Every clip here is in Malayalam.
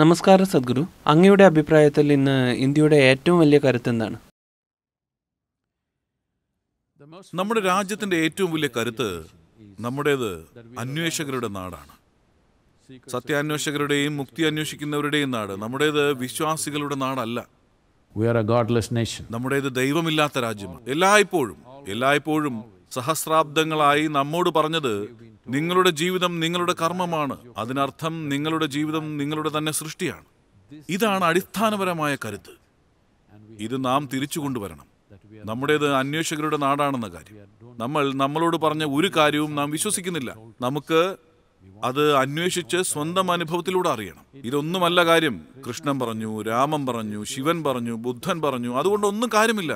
നമസ്കാരം സദ്ഗുരു അങ്ങയുടെ അഭിപ്രായത്തിൽ ഇന്ന് ഇന്ത്യയുടെ ഏറ്റവും വലിയ കരുത്ത് എന്താണ് നമ്മുടെ രാജ്യത്തിന്റെ ഏറ്റവും വലിയ കരുത്ത് നമ്മുടേത് അന്വേഷകരുടെ നാടാണ് സത്യാന്വേഷകരുടെയും മുക്തി അന്വേഷിക്കുന്നവരുടെയും നാട് നമ്മുടേത് വിശ്വാസികളുടെ നാടല്ല നമ്മുടേത് ദൈവമില്ലാത്ത രാജ്യമാണ് എല്ലായ്പ്പോഴും എല്ലായ്പ്പോഴും സഹസ്രാബ്ദങ്ങളായി നമ്മോട് പറഞ്ഞത് നിങ്ങളുടെ ജീവിതം നിങ്ങളുടെ കർമ്മമാണ് അതിനർത്ഥം നിങ്ങളുടെ ജീവിതം നിങ്ങളുടെ തന്നെ സൃഷ്ടിയാണ് ഇതാണ് അടിസ്ഥാനപരമായ കരുത്ത് ഇത് നാം തിരിച്ചു കൊണ്ടുവരണം നമ്മുടേത് അന്വേഷകരുടെ നാടാണെന്ന കാര്യം നമ്മൾ നമ്മളോട് പറഞ്ഞ ഒരു കാര്യവും നാം വിശ്വസിക്കുന്നില്ല നമുക്ക് അത് അന്വേഷിച്ച് സ്വന്തം അനുഭവത്തിലൂടെ അറിയണം ഇതൊന്നുമല്ല കാര്യം കൃഷ്ണൻ പറഞ്ഞു രാമൻ പറഞ്ഞു ശിവൻ പറഞ്ഞു ബുദ്ധൻ പറഞ്ഞു അതുകൊണ്ട് ഒന്നും കാര്യമില്ല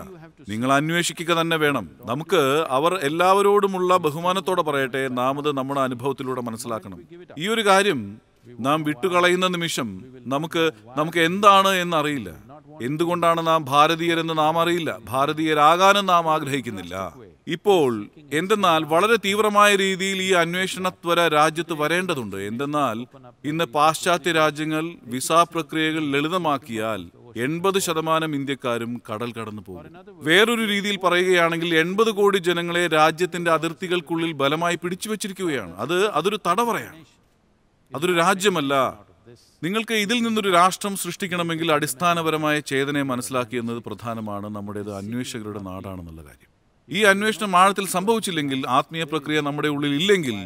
നിങ്ങൾ അന്വേഷിക്കുക തന്നെ വേണം നമുക്ക് അവർ എല്ലാവരോടുമുള്ള ബഹുമാനത്തോടെ പറയട്ടെ നാം അത് നമ്മുടെ അനുഭവത്തിലൂടെ മനസ്സിലാക്കണം ഈ ഒരു കാര്യം നാം വിട്ടുകളയുന്ന നിമിഷം നമുക്ക് നമുക്ക് എന്താണ് എന്നറിയില്ല എന്തുകൊണ്ടാണ് നാം ഭാരതീയരെന്ന് നാം അറിയില്ല ഭാരതീയരാകാനും നാം ആഗ്രഹിക്കുന്നില്ല ഇപ്പോൾ എന്തെന്നാൽ വളരെ തീവ്രമായ രീതിയിൽ ഈ അന്വേഷണത്വര രാജ്യത്ത് വരേണ്ടതുണ്ട് എന്തെന്നാൽ ഇന്ന് പാശ്ചാത്യ രാജ്യങ്ങൾ വിസാ പ്രക്രിയകൾ ലളിതമാക്കിയാൽ എൺപത് ശതമാനം ഇന്ത്യക്കാരും കടൽ കടന്നു പോകും വേറൊരു രീതിയിൽ പറയുകയാണെങ്കിൽ എൺപത് കോടി ജനങ്ങളെ രാജ്യത്തിന്റെ അതിർത്തികൾക്കുള്ളിൽ ബലമായി പിടിച്ചു വച്ചിരിക്കുകയാണ് അത് അതൊരു തടവറയാണ് അതൊരു രാജ്യമല്ല നിങ്ങൾക്ക് ഇതിൽ നിന്നൊരു രാഷ്ട്രം സൃഷ്ടിക്കണമെങ്കിൽ അടിസ്ഥാനപരമായ ചേതനയെ മനസ്സിലാക്കി എന്നത് പ്രധാനമാണ് നമ്മുടേത് അന്വേഷകരുടെ നാടാണെന്നുള്ള കാര്യം ഈ അന്വേഷണം ആഴത്തിൽ സംഭവിച്ചില്ലെങ്കിൽ ആത്മീയ പ്രക്രിയ നമ്മുടെ ഉള്ളിൽ ഇല്ലെങ്കിൽ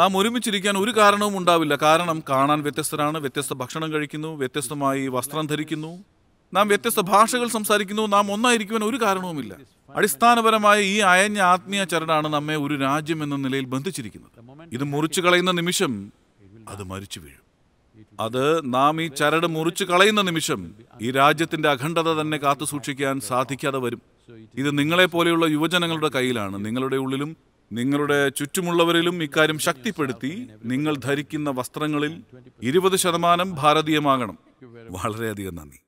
നാം ഒരുമിച്ചിരിക്കാൻ ഒരു കാരണവും ഉണ്ടാവില്ല കാരണം കാണാൻ വ്യത്യസ്തരാണ് വ്യത്യസ്ത ഭക്ഷണം കഴിക്കുന്നു വ്യത്യസ്തമായി വസ്ത്രം ധരിക്കുന്നു നാം വ്യത്യസ്ത ഭാഷകൾ സംസാരിക്കുന്നു നാം ഒന്നായിരിക്കുവാൻ ഒരു കാരണവുമില്ല അടിസ്ഥാനപരമായ ഈ അയഞ്ഞ ആത്മീയ ചരടാണ് നമ്മെ ഒരു രാജ്യം എന്ന നിലയിൽ ബന്ധിച്ചിരിക്കുന്നത് ഇത് മുറിച്ചു കളയുന്ന നിമിഷം അത് മരിച്ചു വീഴും അത് നാം ഈ ചരട് മുറിച്ചു കളയുന്ന നിമിഷം ഈ രാജ്യത്തിന്റെ അഖണ്ഡത തന്നെ കാത്തു സൂക്ഷിക്കാൻ സാധിക്കാതെ വരും ഇത് നിങ്ങളെപ്പോലെയുള്ള യുവജനങ്ങളുടെ കയ്യിലാണ് നിങ്ങളുടെ ഉള്ളിലും നിങ്ങളുടെ ചുറ്റുമുള്ളവരിലും ഇക്കാര്യം ശക്തിപ്പെടുത്തി നിങ്ങൾ ധരിക്കുന്ന വസ്ത്രങ്ങളിൽ ഇരുപത് ശതമാനം ഭാരതീയമാകണം വളരെയധികം നന്ദി